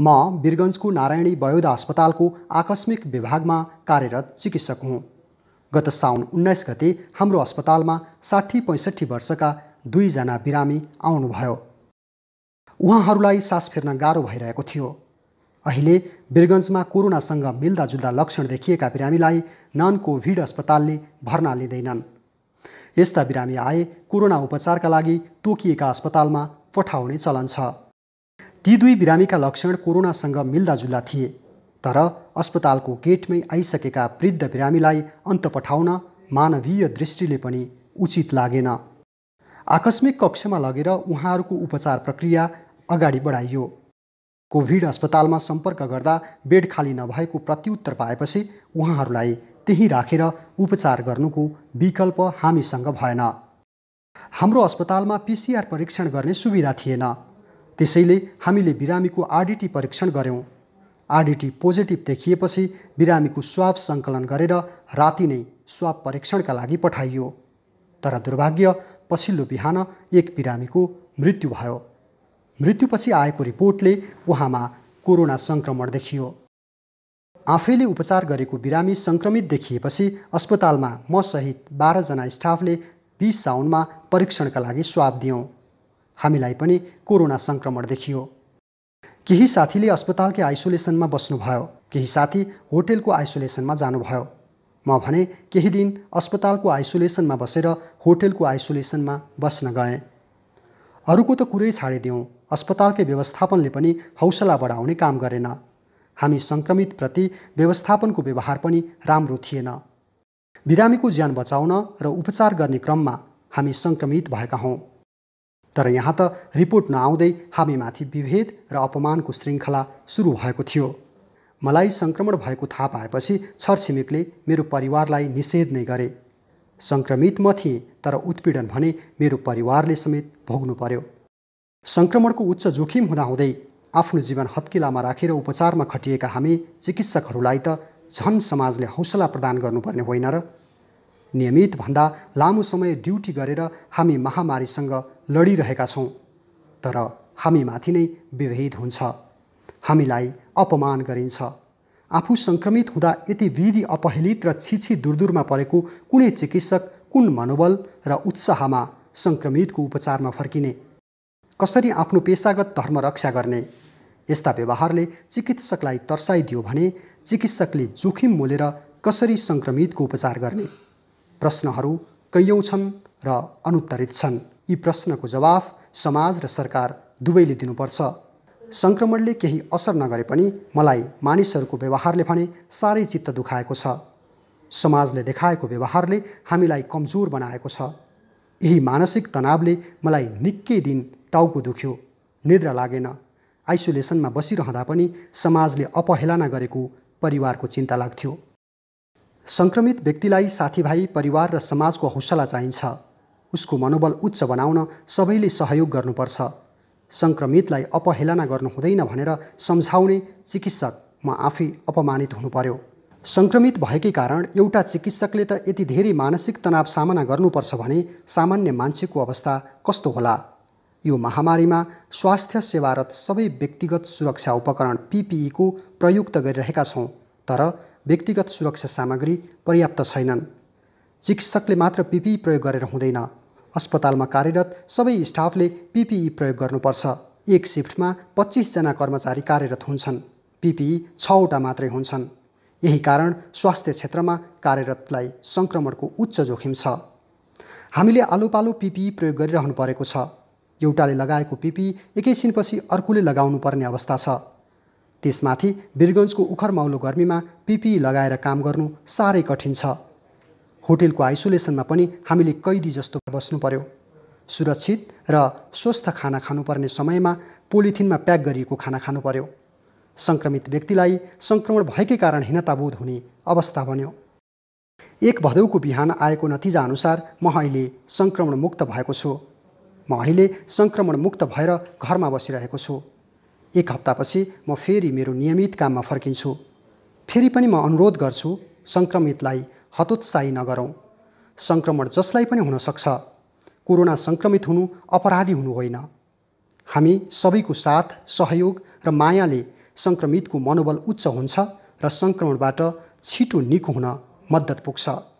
म वीरगन्जको नारायणी बयोधा अस्पतालको आकस्मिक विभागमा कार्यरत चिकित्सक हुँ गत साउन उन्नाइस गते हाम्रो अस्पतालमा साठी पैँसठी वर्षका दुईजना बिरामी आउनुभयो उहाँहरूलाई सास फेर्न गाह्रो भइरहेको थियो अहिले वीरगन्जमा कोरोनासँग मिल्दाजुल्दा लक्षण देखिएका बिरामीलाई नन कोभिड अस्पतालले भर्ना लिँदैनन् यस्ता बिरामी आए कोरोना उपचारका लागि तोकिएका अस्पतालमा पठाउने चलन छ ती दुई बिरामीका लक्षण कोरोनासँग मिल्दाजुल्दा थिए तर अस्पतालको गेटमै आइसकेका वृद्ध बिरामीलाई अन्त पठाउन मानवीय दृष्टिले पनि उचित लागेन आकस्मिक कक्षमा लगेर उहाँहरूको उपचार प्रक्रिया अगाडि बढाइयो कोभिड अस्पतालमा सम्पर्क गर्दा बेड खाली नभएको प्रत्युत्तर पाएपछि उहाँहरूलाई त्यही राखेर उपचार गर्नुको विकल्प हामीसँग भएन हाम्रो अस्पतालमा पिसिआर परीक्षण गर्ने सुविधा थिएन त्यसैले हामीले बिरामीको आरडिटी परीक्षण गऱ्यौँ आरडिटी पोजिटिभ देखिएपछि बिरामीको स्वाब सङ्कलन गरेर राति नै स्वाब परीक्षणका लागि पठाइयो तर दुर्भाग्य पछिल्लो बिहान एक बिरामीको मृत्यु भयो मृत्युपछि आएको रिपोर्टले उहाँमा कोरोना सङ्क्रमण देखियो आफैले उपचार गरेको बिरामी सङ्क्रमित देखिएपछि अस्पतालमा म सहित बाह्रजना स्टाफले बिस साउनमा परीक्षणका लागि स्वाब दियौँ हामीलाई पनि कोरोना सङ्क्रमण देखियो केही साथीले अस्पतालकै आइसोलेसनमा बस्नुभयो केही साथी होटेलको आइसोलेसनमा जानुभयो म भने केही दिन अस्पतालको आइसोलेसनमा बसेर होटेलको आइसोलेसनमा बस्न गएँ अरूको त कुरै छाडिदिउँ अस्पतालकै व्यवस्थापनले पनि हौसला बढाउने काम गरेन हामी सङ्क्रमितप्रति व्यवस्थापनको व्यवहार पनि राम्रो थिएन बिरामीको ज्यान बचाउन र उपचार गर्ने क्रममा हामी सङ्क्रमित भएका हौँ तर यहाँ त रिपोर्ट नआउँदै हामीमाथि विभेद र अपमानको श्रृङ्खला सुरु भएको थियो मलाई सङ्क्रमण भएको थाहा पाएपछि छरछिमेकले मेरो परिवारलाई निषेध नै गरे सङ्क्रमित म थिएँ तर उत्पीडन भने मेरो परिवारले समेत भोग्नु पर्यो सङ्क्रमणको उच्च जोखिम हुँदाहुँदै आफ्नो जीवन हत्किलामा राखेर उपचारमा खटिएका हामी चिकित्सकहरूलाई त झन समाजले हौसला प्रदान गर्नुपर्ने होइन र नियमितभन्दा लामो समय ड्युटी गरेर हामी महामारीसँग लडिरहेका छौँ तर हामीमाथि नै विभेद हुन्छ हामीलाई अपमान गरिन्छ आफू सङ्क्रमित हुँदा यति विधि अपहेलित र छिछि दुरदुरमा परेको कुनै चिकित्सक कुन मनोबल र उत्साहमा सङ्क्रमितको उपचारमा फर्किने कसरी आफ्नो पेसागत धर्म रक्षा गर्ने यस्ता व्यवहारले चिकित्सकलाई तर्साइदियो भने चिकित्सकले जोखिम मोलेर कसरी सङ्क्रमितको उपचार गर्ने प्रश्नहरू कैयौँ छन् र अनुत्तरित छन् यी प्रश्नको जवाफ समाज र सरकार दुवैले दिनुपर्छ सङ्क्रमणले केही असर नगरे पनि मलाई मानिसहरूको व्यवहारले भने साह्रै चित्त दुखाएको छ समाजले देखाएको व्यवहारले हामीलाई कमजोर बनाएको छ यही मानसिक तनावले मलाई निकै दिन टाउको दुख्यो निद्रा लागेन आइसोलेसनमा बसिरहँदा पनि समाजले अपहेलना गरेको परिवारको चिन्ता लाग्थ्यो सङ्क्रमित व्यक्तिलाई साथीभाइ परिवार र समाजको हौसला चाहिन्छ उसको मनोबल उच्च बनाउन सबैले सहयोग गर्नुपर्छ सङ्क्रमितलाई अपहेलना गर्नु हुँदैन भनेर सम्झाउने चिकित्सक म आफै अपमानित हुनु पर्यो सङ्क्रमित भएकै कारण एउटा चिकित्सकले त यति धेरै मानसिक तनाव सामना गर्नुपर्छ भने सामान्य मान्छेको अवस्था कस्तो होला यो महामारीमा स्वास्थ्य सेवारत सबै व्यक्तिगत सुरक्षा उपकरण पिपिईको e प्रयुक्त गरिरहेका छौँ तर व्यक्तिगत सुरक्षा सामग्री पर्याप्त छैनन् चिकित्सकले मात्र पिपिई प्रयोग गरेर हुँदैन अस्पतालमा कार्यरत सबै स्टाफले पिपिई प्रयोग गर्नुपर्छ एक सिफ्टमा पच्चिसजना कर्मचारी कार्यरत हुन्छन् पिपिई छवटा मात्रै हुन्छन् यही कारण स्वास्थ्य क्षेत्रमा कार्यरतलाई सङ्क्रमणको उच्च जोखिम छ हामीले आलोपालो पिपिई प्रयोग गरिरहनु परेको छ एउटाले लगाएको पिपी एकैछिनपछि अर्कोले लगाउनु पर्ने अवस्था छ त्यसमाथि वीरगन्जको उखरमाउलो गर्मीमा पिपिई लगाएर काम गर्नु साह्रै कठिन छ होटेलको आइसोलेसनमा पनि हामीले कैदी जस्तो बस्नु पर्यो सुरक्षित र स्वस्थ खाना खानुपर्ने समयमा पोलिथिनमा प्याक गरिएको खाना खानु पर्यो सङ्क्रमित व्यक्तिलाई सङ्क्रमण भएकै कारण हिनताबोध हुने अवस्था बन्यो एक भदौको बिहान आएको नतिजा अनुसार म अहिले सङ्क्रमणमुक्त भएको छु म अहिले सङ्क्रमणमुक्त भएर घरमा बसिरहेको छु एक हप्तापछि म फेरि मेरो नियमित काममा फर्किन्छु फेरि पनि म अनुरोध गर्छु सङ्क्रमितलाई हतोत्साही नगरौँ सङ्क्रमण जसलाई पनि हुनसक्छ कोरोना सङ्क्रमित हुनु अपराधी हुनु होइन हामी सबैको साथ सहयोग र मायाले सङ्क्रमितको मनोबल उच्च हुन्छ र सङ्क्रमणबाट छिटो निको हुन मद्दत पुग्छ